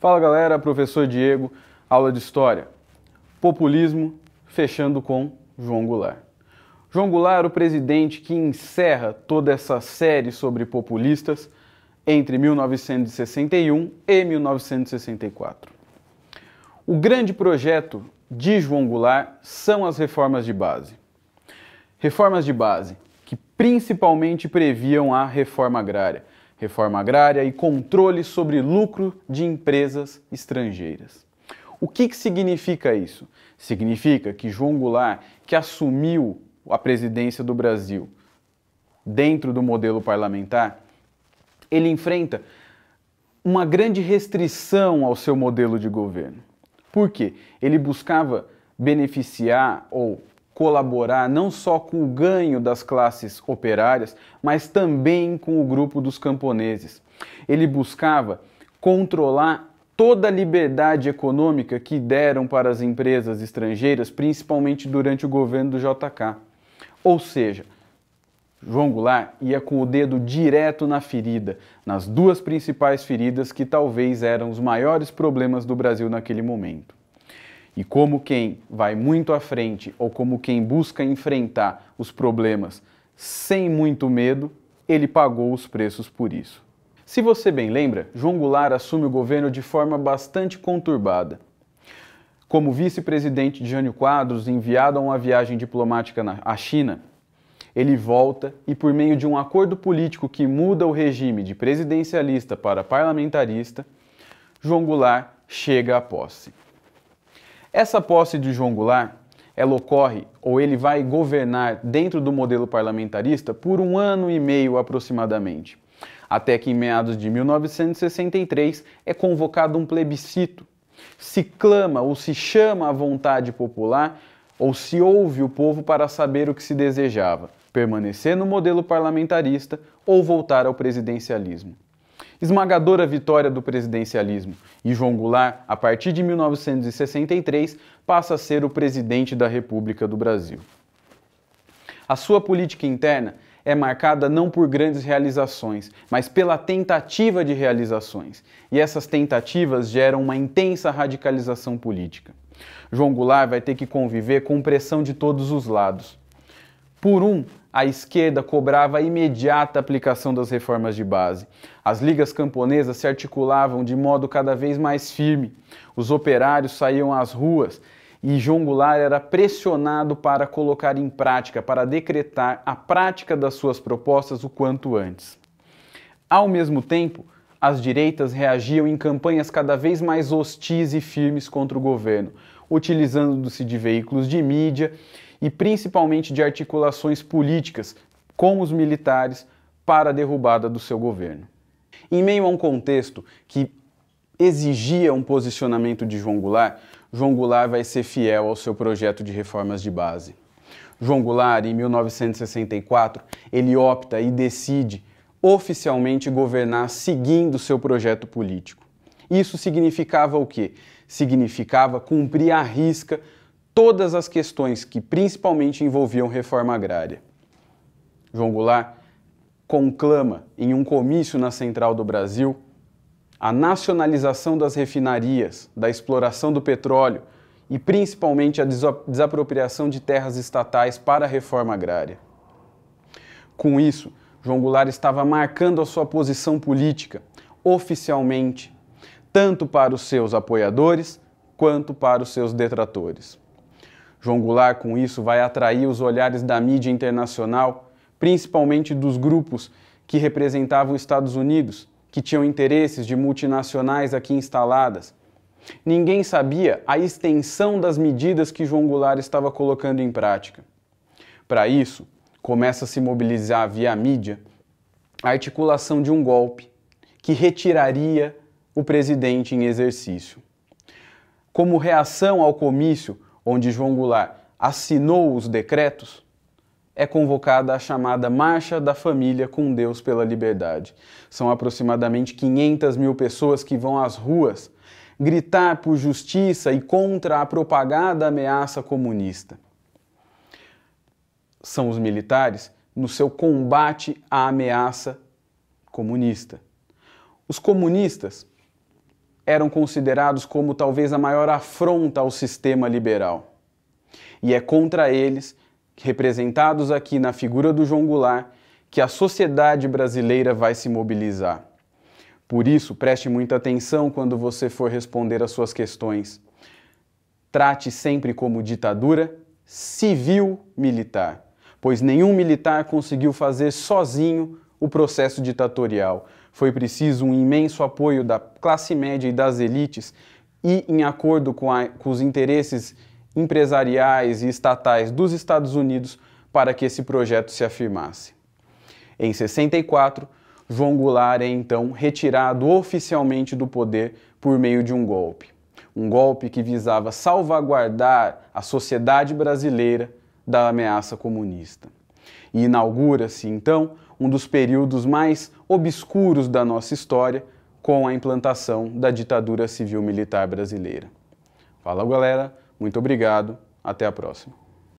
Fala galera, professor Diego, aula de História. Populismo, fechando com João Goulart. João Goulart, o presidente que encerra toda essa série sobre populistas entre 1961 e 1964. O grande projeto de João Goulart são as reformas de base. Reformas de base que principalmente previam a reforma agrária, reforma agrária e controle sobre lucro de empresas estrangeiras. O que, que significa isso? Significa que João Goulart, que assumiu a presidência do Brasil dentro do modelo parlamentar, ele enfrenta uma grande restrição ao seu modelo de governo. Por quê? Ele buscava beneficiar ou colaborar não só com o ganho das classes operárias, mas também com o grupo dos camponeses. Ele buscava controlar toda a liberdade econômica que deram para as empresas estrangeiras, principalmente durante o governo do JK. Ou seja, João Goulart ia com o dedo direto na ferida, nas duas principais feridas que talvez eram os maiores problemas do Brasil naquele momento. E como quem vai muito à frente ou como quem busca enfrentar os problemas sem muito medo, ele pagou os preços por isso. Se você bem lembra, João Goulart assume o governo de forma bastante conturbada. Como vice-presidente de Jânio Quadros, enviado a uma viagem diplomática à China, ele volta e, por meio de um acordo político que muda o regime de presidencialista para parlamentarista, João Goulart chega à posse. Essa posse de João Goulart, ela ocorre ou ele vai governar dentro do modelo parlamentarista por um ano e meio aproximadamente. Até que em meados de 1963 é convocado um plebiscito. Se clama ou se chama a vontade popular ou se ouve o povo para saber o que se desejava: permanecer no modelo parlamentarista ou voltar ao presidencialismo. Esmagadora vitória do presidencialismo, e João Goulart, a partir de 1963, passa a ser o presidente da República do Brasil. A sua política interna é marcada não por grandes realizações, mas pela tentativa de realizações, e essas tentativas geram uma intensa radicalização política. João Goulart vai ter que conviver com pressão de todos os lados. Por um, a esquerda cobrava a imediata aplicação das reformas de base. As ligas camponesas se articulavam de modo cada vez mais firme. Os operários saíam às ruas e João Goulart era pressionado para colocar em prática, para decretar a prática das suas propostas o quanto antes. Ao mesmo tempo, as direitas reagiam em campanhas cada vez mais hostis e firmes contra o governo, utilizando-se de veículos de mídia e principalmente de articulações políticas com os militares para a derrubada do seu governo. Em meio a um contexto que exigia um posicionamento de João Goulart, João Goulart vai ser fiel ao seu projeto de reformas de base. João Goulart, em 1964, ele opta e decide oficialmente governar seguindo seu projeto político. Isso significava o quê? Significava cumprir à risca todas as questões que principalmente envolviam reforma agrária. João Goulart conclama em um comício na Central do Brasil a nacionalização das refinarias, da exploração do petróleo e principalmente a desapropriação de terras estatais para a reforma agrária. Com isso, João Goulart estava marcando a sua posição política oficialmente, tanto para os seus apoiadores quanto para os seus detratores. João Goulart, com isso, vai atrair os olhares da mídia internacional, principalmente dos grupos que representavam os Estados Unidos, que tinham interesses de multinacionais aqui instaladas. Ninguém sabia a extensão das medidas que João Goulart estava colocando em prática. Para isso, começa a se mobilizar via mídia a articulação de um golpe que retiraria o presidente em exercício. Como reação ao comício, onde João Goulart assinou os decretos, é convocada a chamada Marcha da Família com Deus pela Liberdade. São aproximadamente 500 mil pessoas que vão às ruas gritar por justiça e contra a propagada ameaça comunista. São os militares no seu combate à ameaça comunista. Os comunistas eram considerados como talvez a maior afronta ao sistema liberal. E é contra eles, representados aqui na figura do João Goulart, que a sociedade brasileira vai se mobilizar. Por isso, preste muita atenção quando você for responder às suas questões. Trate sempre como ditadura civil-militar, pois nenhum militar conseguiu fazer sozinho o processo ditatorial. Foi preciso um imenso apoio da classe média e das elites, e em acordo com, a, com os interesses empresariais e estatais dos Estados Unidos, para que esse projeto se afirmasse. Em 64, João Goulart é então retirado oficialmente do poder por meio de um golpe. Um golpe que visava salvaguardar a sociedade brasileira da ameaça comunista. E inaugura-se, então, um dos períodos mais obscuros da nossa história com a implantação da ditadura civil-militar brasileira. Fala, galera. Muito obrigado. Até a próxima.